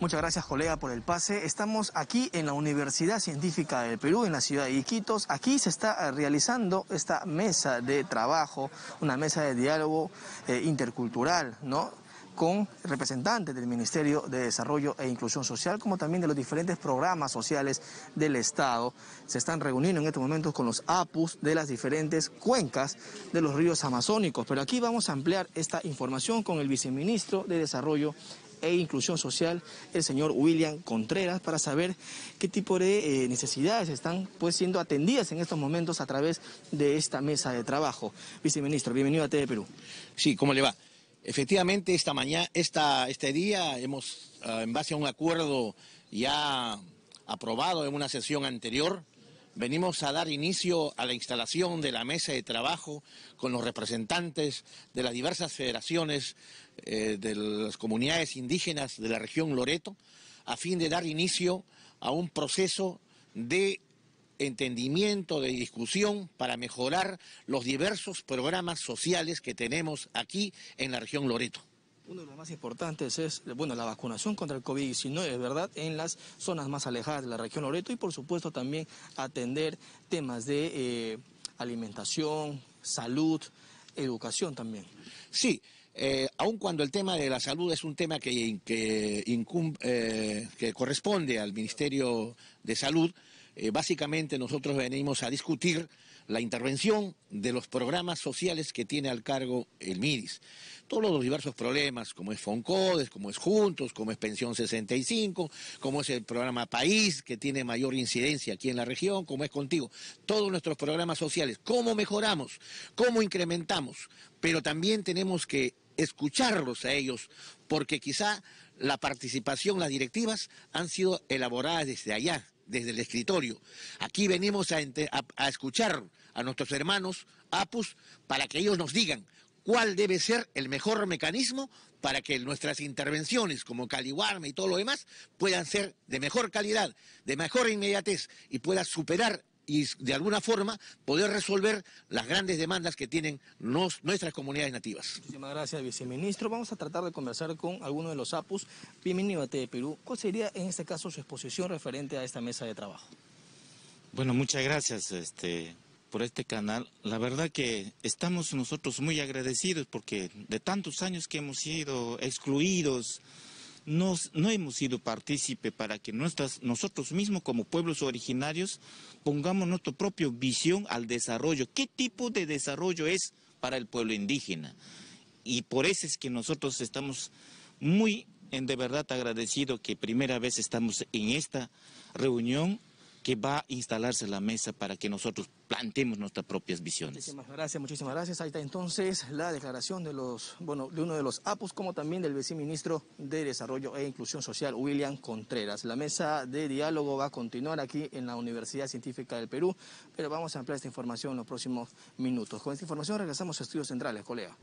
Muchas gracias, colega, por el pase. Estamos aquí en la Universidad Científica del Perú, en la ciudad de Iquitos. Aquí se está eh, realizando esta mesa de trabajo, una mesa de diálogo eh, intercultural, ¿no? con representantes del Ministerio de Desarrollo e Inclusión Social, como también de los diferentes programas sociales del Estado. Se están reuniendo en estos momentos con los APUS de las diferentes cuencas de los ríos amazónicos. Pero aquí vamos a ampliar esta información con el viceministro de Desarrollo e Inclusión Social, el señor William Contreras, para saber qué tipo de eh, necesidades están pues, siendo atendidas en estos momentos a través de esta mesa de trabajo. Viceministro, bienvenido a TV Perú. Sí, ¿cómo le va? Efectivamente, esta mañana, esta, este día hemos, eh, en base a un acuerdo ya aprobado en una sesión anterior, Venimos a dar inicio a la instalación de la mesa de trabajo con los representantes de las diversas federaciones eh, de las comunidades indígenas de la región Loreto, a fin de dar inicio a un proceso de entendimiento, de discusión para mejorar los diversos programas sociales que tenemos aquí en la región Loreto. Uno de los más importantes es bueno, la vacunación contra el COVID-19, ¿verdad? En las zonas más alejadas de la región Loreto y por supuesto también atender temas de eh, alimentación, salud, educación también. Sí, eh, aun cuando el tema de la salud es un tema que, que, eh, que corresponde al Ministerio de Salud, eh, básicamente nosotros venimos a discutir la intervención de los programas sociales que tiene al cargo el MIDIS. Todos los diversos problemas, como es FONCODES, como es Juntos, como es Pensión 65, como es el programa País, que tiene mayor incidencia aquí en la región, como es Contigo. Todos nuestros programas sociales, cómo mejoramos, cómo incrementamos, pero también tenemos que escucharlos a ellos, porque quizá la participación, las directivas han sido elaboradas desde allá, desde el escritorio. Aquí venimos a, escuchar a nuestros hermanos APUS para que ellos nos digan cuál debe ser el mejor mecanismo para que nuestras intervenciones como Caliwarme y todo lo demás puedan ser de mejor calidad, de mejor inmediatez y pueda superar y de alguna forma poder resolver las grandes demandas que tienen nuestras comunidades nativas. Muchísimas gracias, viceministro. Vamos a tratar de conversar con alguno de los APUS, a de Perú. ¿Cuál sería en este caso su exposición referente a esta mesa de trabajo? Bueno, muchas gracias este, por este canal. La verdad que estamos nosotros muy agradecidos porque de tantos años que hemos sido excluidos, no hemos sido partícipe para que nuestras, nosotros mismos como pueblos originarios pongamos nuestra propia visión al desarrollo. ¿Qué tipo de desarrollo es para el pueblo indígena? Y por eso es que nosotros estamos muy en de verdad agradecidos que primera vez estamos en esta reunión que va a instalarse la mesa para que nosotros planteemos nuestras propias visiones. Muchísimas gracias, muchísimas gracias. Ahí está entonces la declaración de los, bueno, de uno de los APUS, como también del viceministro de Desarrollo e Inclusión Social, William Contreras. La mesa de diálogo va a continuar aquí en la Universidad Científica del Perú, pero vamos a ampliar esta información en los próximos minutos. Con esta información regresamos a Estudios Centrales, colega.